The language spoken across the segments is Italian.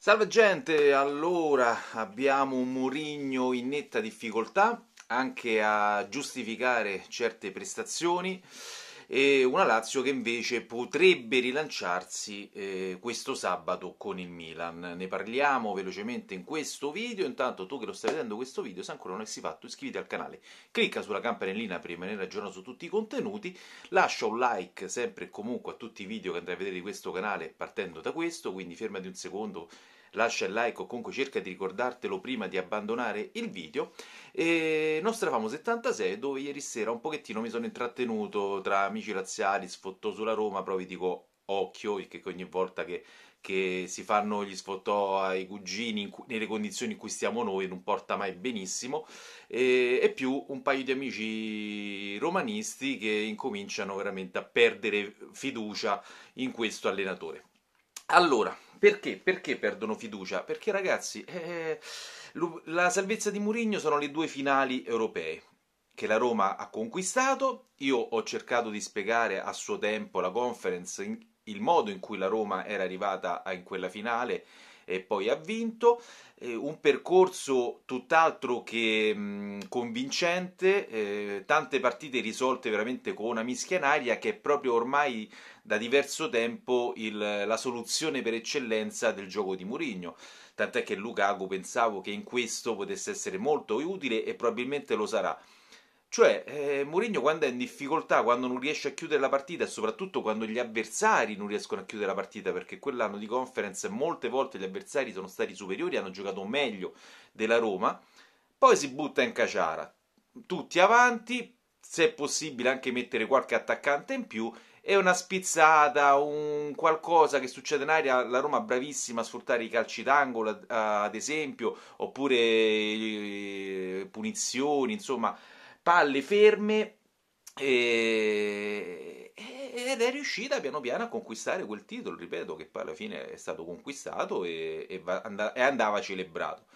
Salve gente, allora abbiamo un Murigno in netta difficoltà anche a giustificare certe prestazioni e una Lazio che invece potrebbe rilanciarsi eh, questo sabato con il Milan. Ne parliamo velocemente in questo video, intanto tu che lo stai vedendo questo video, se ancora non sei fatto iscriviti al canale, clicca sulla campanellina per rimanere aggiornato su tutti i contenuti, lascia un like sempre e comunque a tutti i video che andrai a vedere di questo canale partendo da questo, quindi fermati un secondo lascia il like o comunque cerca di ricordartelo prima di abbandonare il video e Nostravamo 76 dove ieri sera un pochettino mi sono intrattenuto tra amici razziali, sfottò sulla Roma, proprio dico occhio, perché ogni volta che, che si fanno gli sfottò ai cugini cu- nelle condizioni in cui stiamo noi non porta mai benissimo, e, e, più un paio di amici romanisti che incominciano veramente a perdere fiducia in questo allenatore. Allora, perché? Perché perdono fiducia? Perché ragazzi, eh, la salvezza di Mourinho sono le due finali europee che la Roma ha conquistato. Io ho cercato di spiegare a suo tempo la conference, il modo in cui la Roma era arrivata in quella finale e poi ha vinto, eh, un percorso tutt'altro che mh, mm, convincente, eh, tante partite risolte veramente con una mischia in aria che è proprio ormai da diverso tempo il, la soluzione per eccellenza del gioco di Mourinho tant'è che Lukaku pensavo che in questo potesse essere molto utile e probabilmente lo sarà. Cioè, eh, Mourinho quando è in difficoltà, quando non riesce a chiudere la partita e soprattutto quando gli avversari non riescono a chiudere la partita, perché quell'anno di conference molte volte gli avversari sono stati superiori, hanno giocato meglio della Roma, poi si butta in caciara. Tutti avanti, se è possibile anche mettere qualche attaccante in più, è una spizzata, un qualcosa che succede in aria, la Roma è bravissima a sfruttare i calci d'angolo, ad esempio, oppure eh, punizioni, insomma, palle ferme e... ed è riuscita piano piano a conquistare quel titolo, ripeto, che poi alla fine è stato conquistato e, e, va, and- e andava celebrato.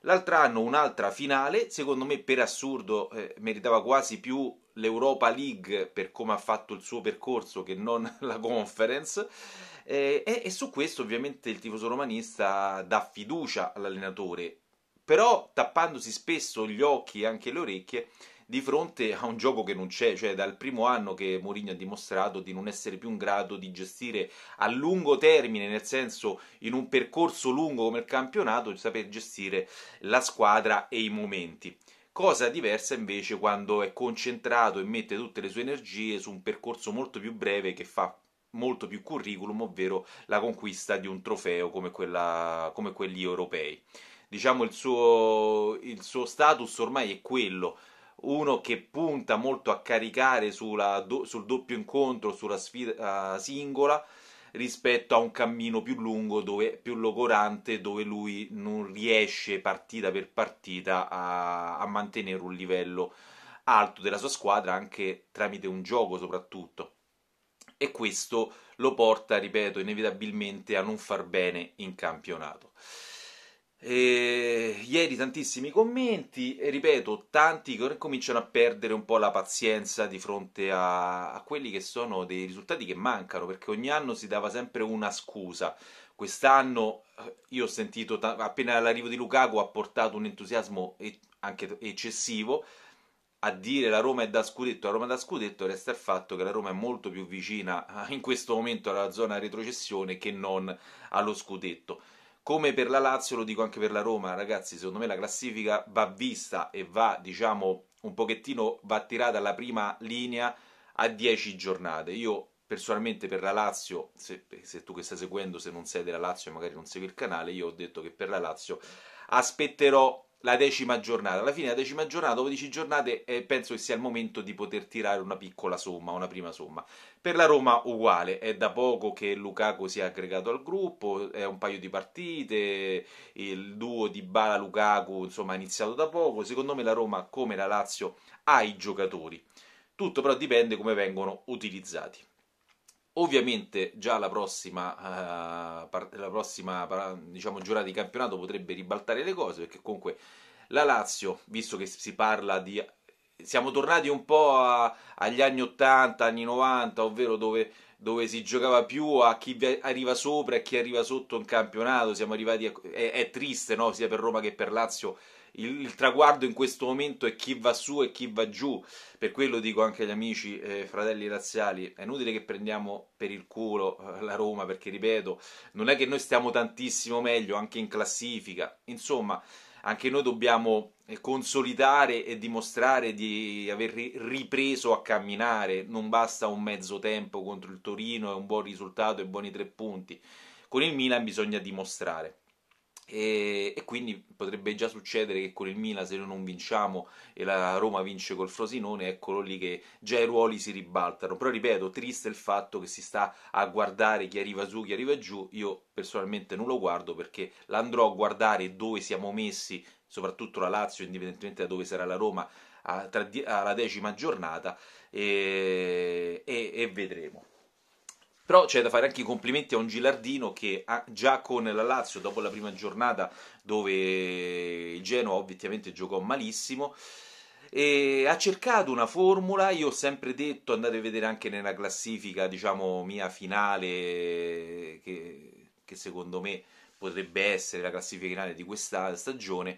L'altro anno un'altra finale, secondo me per assurdo eh, meritava quasi più l'Europa League per come ha fatto il suo percorso che non la conference. Eh, e, e su questo ovviamente il tifoso romanista dà fiducia all'allenatore, però tappandosi spesso gli occhi e anche le orecchie di fronte a un gioco che non c'è, cioè dal primo anno che Mourinho ha dimostrato di non essere più in grado di gestire a lungo termine, nel senso in un percorso lungo come il campionato, di saper gestire la squadra e i momenti. Cosa diversa invece quando è concentrato e mette tutte le sue energie su un percorso molto più breve che fa molto più curriculum, ovvero la conquista di un trofeo come, quella, come quelli europei. Diciamo il suo, il suo status ormai è quello uno che punta molto a caricare sulla, do, sul doppio incontro, sulla sfida eh, singola, rispetto a un cammino più lungo, dove, più logorante, dove lui non riesce partita per partita a, a mantenere un livello alto della sua squadra, anche tramite un gioco soprattutto. E questo lo porta, ripeto, inevitabilmente a non far bene in campionato. E ieri tantissimi commenti e ripeto, tanti che cominciano a perdere un po' la pazienza di fronte a, a quelli che sono dei risultati che mancano, perché ogni anno si dava sempre una scusa. Quest'anno eh, io ho sentito, appena l'arrivo di Lukaku ha portato un entusiasmo e- anche eccessivo, a dire la Roma è da scudetto, la Roma è da scudetto resta il fatto che la Roma è molto più vicina eh, in questo momento alla zona retrocessione che non allo scudetto come per la Lazio, lo dico anche per la Roma, ragazzi, secondo me la classifica va vista e va, diciamo, un pochettino, va tirata alla prima linea a 10 giornate. Io personalmente per la Lazio, se, se, tu che stai seguendo, se non sei della Lazio e magari non segui il canale, io ho detto che per la Lazio aspetterò la decima giornata. Alla fine della decima giornata, 12 giornate, eh, penso che sia il momento di poter tirare una piccola somma, una prima somma. Per la Roma uguale, è da poco che Lukaku si è aggregato al gruppo, è un paio di partite, il duo di Bala Lukaku, insomma, è iniziato da poco. Secondo me la Roma, come la Lazio, ha i giocatori. Tutto però dipende come vengono utilizzati. Ovviamente già la prossima, uh, eh, part- la prossima diciamo, giornata di campionato potrebbe ribaltare le cose perché comunque la Lazio, visto che si parla di... siamo tornati un po' a, agli anni 80, anni 90, ovvero dove, dove, si giocava più a chi arriva sopra e a chi arriva sotto in campionato, siamo arrivati a... è, è triste no? sia per Roma che per Lazio il, il, traguardo in questo momento è chi va su e chi va giù. Per quello dico anche agli amici eh, fratelli razziali: è inutile che prendiamo per il culo eh, la Roma, perché ripeto, non è che noi stiamo tantissimo meglio anche in classifica. Insomma, anche noi dobbiamo eh, consolidare e dimostrare di aver ripreso a camminare. Non basta un mezzo tempo contro il Torino è un buon risultato e buoni tre punti. Con il Milan bisogna dimostrare. E, e, quindi potrebbe già succedere che con il Milan se noi non vinciamo e la Roma vince col Frosinone eccolo lì che già i ruoli si ribaltano però ripeto, triste il fatto che si sta a guardare chi arriva su, chi arriva giù io personalmente non lo guardo perché l'andrò a guardare dove siamo messi soprattutto la Lazio, indipendentemente da dove sarà la Roma a, tra, alla decima giornata e, e, e vedremo però c'è da fare anche i complimenti a un Gilardino che ah, già con la Lazio, dopo la prima giornata dove il Genoa ovviamente giocò malissimo, e ha cercato una formula, io ho sempre detto, andate a vedere anche nella classifica, diciamo, mia finale, che, che secondo me potrebbe essere la classifica finale di questa stagione,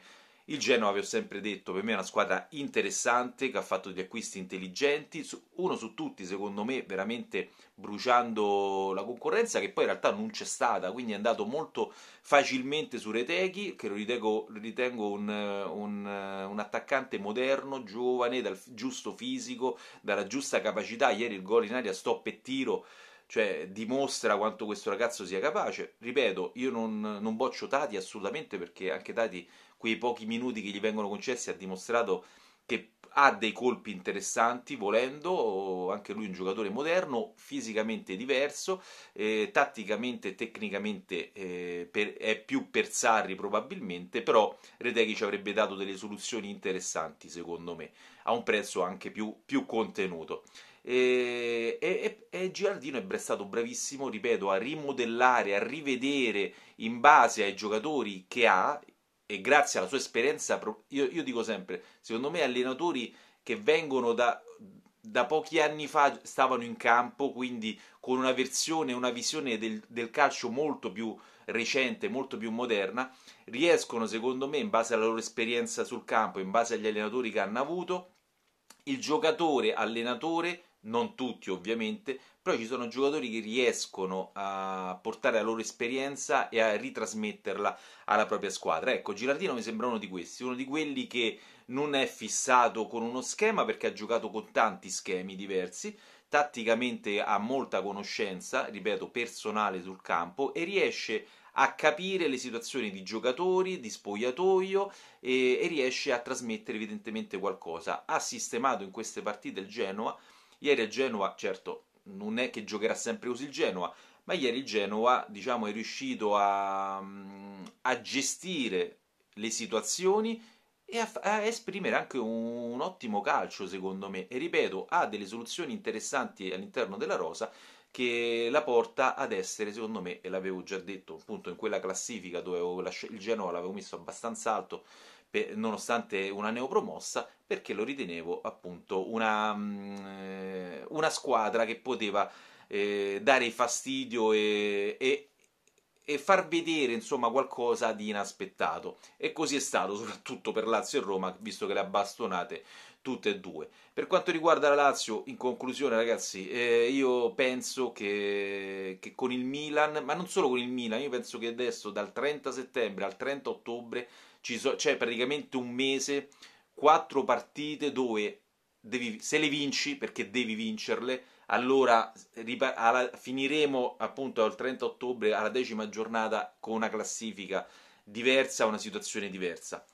il Genoa, vi ho sempre detto, per me è una squadra interessante che ha fatto degli acquisti intelligenti, uno su tutti, secondo me, veramente bruciando la concorrenza che poi in realtà non c'è stata, quindi è andato molto facilmente su Retechi, che lo ritengo, ritengo un, un, un, attaccante moderno, giovane, dal giusto fisico, dalla giusta capacità. Ieri il gol in aria stop e tiro cioè dimostra quanto questo ragazzo sia capace. Ripeto, io non, non boccio Tati assolutamente perché anche Tati, quei pochi minuti che gli vengono concessi, ha dimostrato che ha dei colpi interessanti volendo, anche lui un giocatore moderno, fisicamente diverso, eh, tatticamente e tecnicamente eh, per, è più per Sarri probabilmente, però Reteghi ci avrebbe dato delle soluzioni interessanti secondo me, a un prezzo anche più, più contenuto. E, e, e Giardino è stato bravissimo, ripeto, a rimodellare, a rivedere in base ai giocatori che ha e grazie alla sua esperienza. Io, io dico sempre, secondo me allenatori che vengono da, da pochi anni fa stavano in campo, quindi con una versione, una visione del, del, calcio molto più recente, molto più moderna, riescono secondo me, in base alla loro esperienza sul campo, in base agli allenatori che hanno avuto, il giocatore allenatore non tutti ovviamente, però ci sono giocatori che riescono a portare la loro esperienza e a ritrasmetterla alla propria squadra. Ecco, Girardino mi sembra uno di questi, uno di quelli che non è fissato con uno schema perché ha giocato con tanti schemi diversi, tatticamente ha molta conoscenza, ripeto, personale sul campo e riesce a capire le situazioni di giocatori, di spogliatoio e, e riesce a trasmettere evidentemente qualcosa. Ha sistemato in queste partite il Genoa Ieri a Genova, certo, non è che giocherà sempre così il Genoa, ma ieri il Genoa diciamo, è riuscito a, a, gestire le situazioni e a, a, esprimere anche un, ottimo calcio secondo me e ripeto ha delle soluzioni interessanti all'interno della rosa che la porta ad essere secondo me e l'avevo già detto appunto in quella classifica dove lasci- il Genoa l'avevo messo abbastanza alto per, nonostante una neopromossa, perché lo ritenevo appunto una, mm, eh, una squadra che poteva eh, dare fastidio e, e, e, far vedere insomma qualcosa di inaspettato. E così è stato, soprattutto per Lazio e Roma, visto che le ha bastonate tutte e due. Per quanto riguarda la Lazio, in conclusione, ragazzi, eh, io penso che, che, con il Milan, ma non solo con il Milan, io penso che adesso dal 30 settembre al 30 ottobre so, c'è cioè, praticamente un mese, quattro partite dove devi, se le vinci, perché devi vincerle, allora alla, finiremo appunto al 30 ottobre, alla decima giornata, con una classifica diversa, una situazione diversa.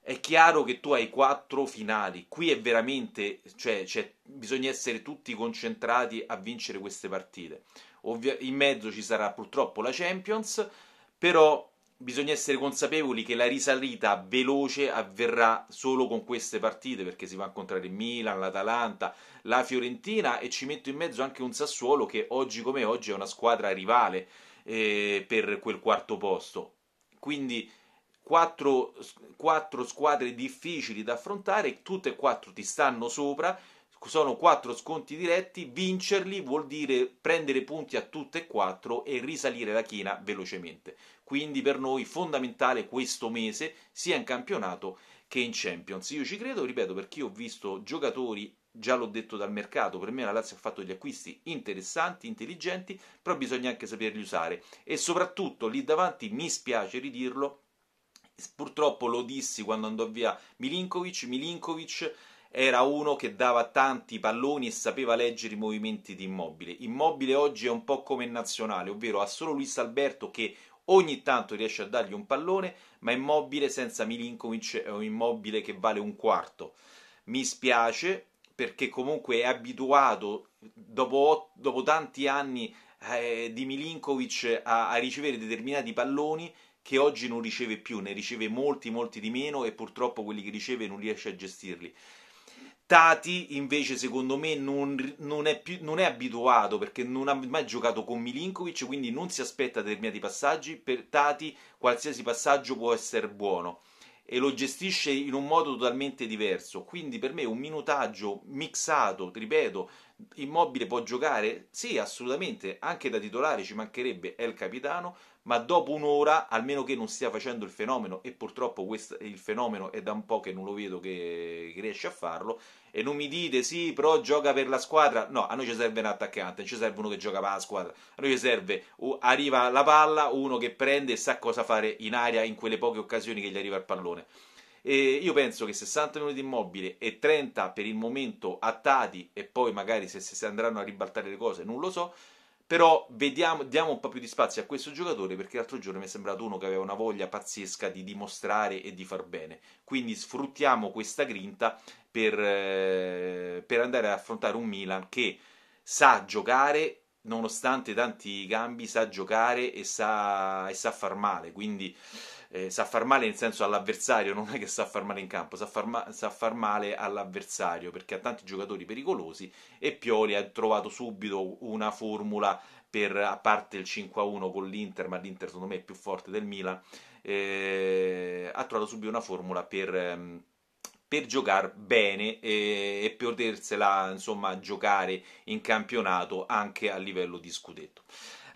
È chiaro che tu hai quattro finali, qui è veramente, cioè, cioè bisogna essere tutti concentrati a vincere queste partite. Ovvia- in mezzo ci sarà purtroppo la Champions, però bisogna essere consapevoli che la risalita veloce avverrà solo con queste partite, perché si va a incontrare Milan, l'Atalanta, la Fiorentina e ci metto in mezzo anche un Sassuolo che oggi come oggi è una squadra rivale eh, per quel quarto posto. Quindi quattro, quattro squadre difficili da affrontare, tutte e quattro ti stanno sopra sono quattro sconti diretti, vincerli vuol dire prendere punti a tutte e quattro e risalire la china velocemente. Quindi per noi fondamentale questo mese sia in campionato che in Champions. Io ci credo, ripeto, perché ho visto giocatori già l'ho detto dal mercato, per me la Lazio ha fatto degli acquisti interessanti, intelligenti, però bisogna anche saperli usare e soprattutto lì davanti mi spiace ridirlo, purtroppo lo dissi quando andò via Milinkovic, Milinkovic era uno che dava tanti palloni e sapeva leggere i movimenti di Immobile. Immobile oggi è un po' come il nazionale, ovvero ha solo Luis Alberto che ogni tanto riesce a dargli un pallone, ma Immobile senza Milinkovic è un Immobile che vale un quarto. Mi spiace perché comunque è abituato dopo, dopo tanti anni eh, di Milinkovic a, a ricevere determinati palloni che oggi non riceve più, ne riceve molti, molti di meno e purtroppo quelli che riceve non riesce a gestirli. Tati invece secondo me non, non, è più, non, è abituato perché non ha mai giocato con Milinkovic quindi non si aspetta determinati passaggi per Tati qualsiasi passaggio può essere buono e lo gestisce in un modo totalmente diverso. Quindi per me un minutaggio mixato, ripeto, Immobile può giocare? Sì, assolutamente, anche da titolare ci mancherebbe, è il capitano, ma dopo un'ora, almeno che non stia facendo il fenomeno, e purtroppo questo, il fenomeno è da un po' che non lo vedo che, che riesce a farlo, e non mi dite sì, però gioca per la squadra. No, a noi ci serve un attaccante, ci serve uno che gioca per la squadra. A noi ci serve, uh, arriva la palla, uno che prende e sa cosa fare in aria in quelle poche occasioni che gli arriva il pallone. E io penso che 60 minuti immobile e 30 per il momento attati e poi magari se, se andranno a ribaltare le cose non lo so però vediamo, diamo un po' più di spazio a questo giocatore perché l'altro giorno mi è sembrato uno che aveva una voglia pazzesca di dimostrare e di far bene. Quindi sfruttiamo questa grinta per, eh, per andare ad affrontare un Milan che sa giocare, nonostante tanti cambi, sa giocare e sa, e sa far male. Quindi eh, sa far male in senso all'avversario, non è che sa far male in campo, sa far, ma- sa far, male all'avversario perché ha tanti giocatori pericolosi e Pioli ha trovato subito una formula per, a parte il 5-1 con l'Inter, ma l'Inter secondo me è più forte del Milan, eh, ha trovato subito una formula per... Ehm, per giocare bene e, e potersela insomma giocare in campionato anche a livello di scudetto.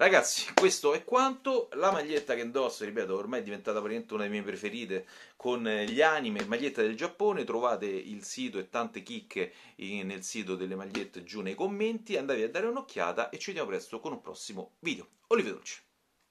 Ragazzi, questo è quanto. La maglietta che indosso, ripeto, ormai è diventata praticamente una delle mie preferite con eh, gli anime, maglietta del Giappone. Trovate il sito e tante chicche nel sito delle magliette giù nei commenti. Andate a dare un'occhiata e ci vediamo presto con un prossimo video. Olive dolce